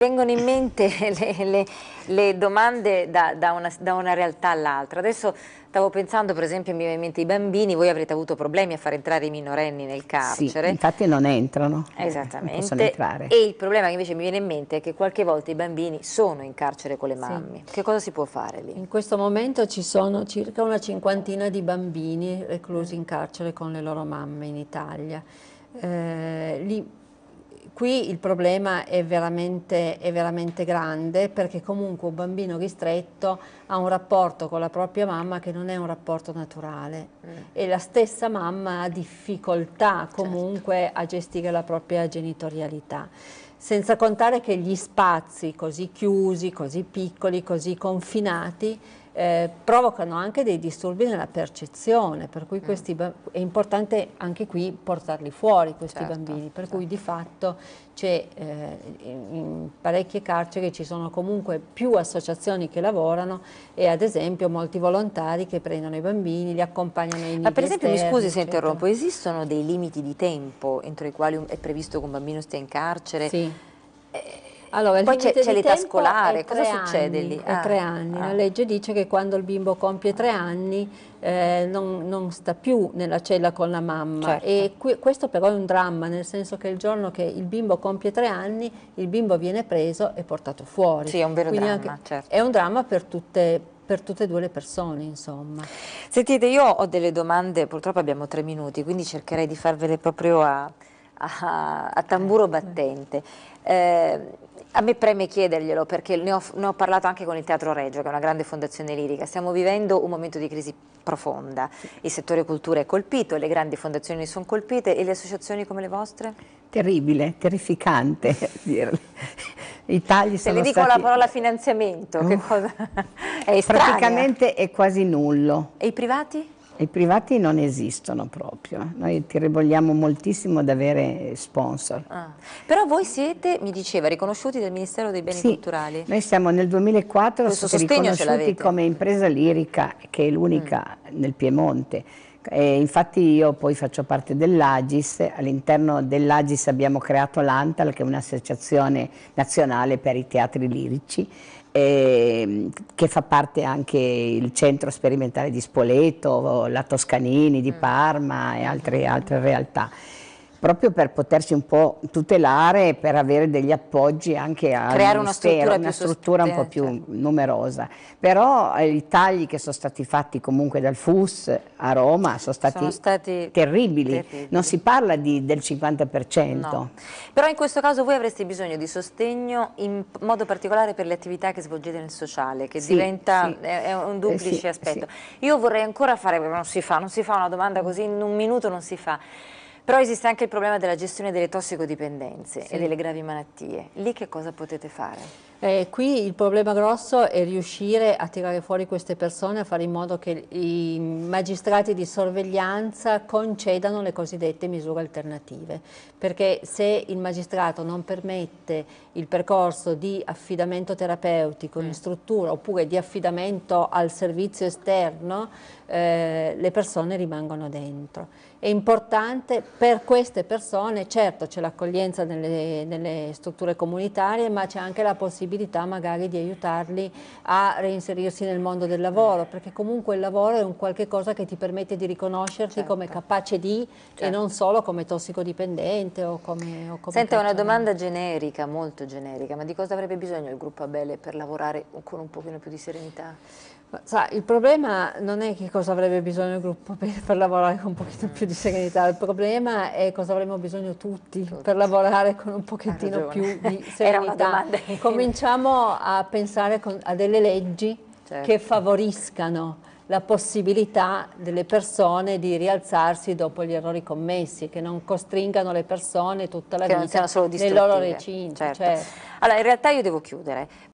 Vengono in mente le, le, le domande da, da, una, da, una, realtà all'altra. Adesso stavo pensando, per esempio, mi viene in mente i bambini, voi avrete avuto problemi a far entrare i minorenni nel carcere. Sì, infatti non entrano. Esattamente. Non e il problema che invece mi viene in mente è che qualche volta i bambini sono in carcere con le mamme. Sì. Che cosa si può fare lì? In questo momento ci sono circa una cinquantina di bambini reclusi in carcere con le loro mamme in Italia. Eh, lì qui il problema è veramente, è veramente, grande perché comunque un bambino ristretto ha un rapporto con la propria mamma che non è un rapporto naturale mm. e la stessa mamma ha difficoltà certo. comunque certo. a gestire la propria genitorialità senza contare che gli spazi così chiusi, così piccoli, così confinati eh, provocano anche dei disturbi nella percezione, per cui mm. questi, è importante anche qui portarli fuori questi certo, bambini, per certo. cui di fatto c'è eh, in parecchie carceri ci sono comunque più associazioni che lavorano e ad esempio molti volontari che prendono i bambini, li accompagnano in Ma per esempio, esterni, mi scusi se interrompo, esistono dei limiti di tempo entro i quali è previsto che un bambino stia in carcere? Sì eh, allora, Poi c'è, l'età scolare, cosa anni, succede lì? Ah, tre anni, ah. la legge dice che quando il bimbo compie tre anni eh, non, non, sta più nella cella con la mamma certo. e qui, questo però è un dramma, nel senso che il giorno che il bimbo compie tre anni il bimbo viene preso e portato fuori. Sì, è un vero Quindi dramma, certo. È un dramma per tutte per tutte e due le persone, insomma. Sentite, io ho delle domande, purtroppo abbiamo tre minuti, quindi cercherei di farvele proprio a, a, tamburo eh, battente. Eh, a me preme chiederglielo perché ne ho, ne ho, parlato anche con il Teatro Reggio, che è una grande fondazione lirica. Stiamo vivendo un momento di crisi profonda. Il settore cultura è colpito, le grandi fondazioni sono colpite e le associazioni come le vostre? Terribile, terrificante dirle. I tagli Se sono le dico stati... la parola finanziamento, uh, che cosa? è estranea. Praticamente è quasi nullo. E i privati? I privati non esistono proprio, noi ti rivogliamo moltissimo ad avere sponsor. Ah. Però voi siete, mi diceva, riconosciuti dal Ministero dei Beni sì, Culturali? noi siamo nel 2004 Questo siamo riconosciuti come impresa lirica, che è l'unica mm. nel Piemonte. E infatti io poi faccio parte dell'Agis, all'interno dell'Agis abbiamo creato l'Antal che è un'associazione nazionale per i teatri lirici eh, che fa parte anche il centro sperimentale di Spoleto, la Toscanini di mm. Parma e altre, altre realtà proprio per potersi un po' tutelare e per avere degli appoggi anche a creare una struttura, una struttura un po' più certo. numerosa. Però eh, i tagli che sono stati fatti comunque dal FUS a Roma sono stati, sono stati terribili. terribili. non si parla di, del 50%. No. Però in questo caso voi avreste bisogno di sostegno in modo particolare per le attività che svolgete nel sociale, che sì, diventa sì. È, eh, è un duplice eh, sì, aspetto. Io vorrei ancora fare, non si fa, non si fa una domanda così in un minuto non si fa. Però esiste anche il problema della gestione delle tossicodipendenze sì. e delle gravi malattie. Lì che cosa potete fare? Eh, qui il problema grosso è riuscire a tirare fuori queste persone, a fare in modo che i magistrati di sorveglianza concedano le cosiddette misure alternative, perché se il magistrato non permette il percorso di affidamento terapeutico in mm. struttura oppure di affidamento al servizio esterno, eh, le persone rimangono dentro è importante per queste persone, certo c'è l'accoglienza nelle, nelle, strutture comunitarie, ma c'è anche la possibilità magari di aiutarli a reinserirsi nel mondo del lavoro, perché comunque il lavoro è un qualche cosa che ti permette di riconoscerti certo. come capace di certo. e non solo come tossicodipendente o come... O come Senta, una domanda generica, molto generica, ma di cosa avrebbe bisogno il gruppo Abele per lavorare con un pochino più di serenità? sa, il problema non è che cosa avrebbe bisogno il gruppo per, per lavorare con un pochino più di serenità, il problema è cosa avremmo bisogno tutti, tutti. per lavorare con un pochettino più di serenità. Cominciamo a pensare con, a delle leggi certo. che favoriscano la possibilità delle persone di rialzarsi dopo gli errori commessi, che non costringano le persone tutta la che vita nel loro recinto. Certo. Certo. Allora, in realtà io devo chiudere,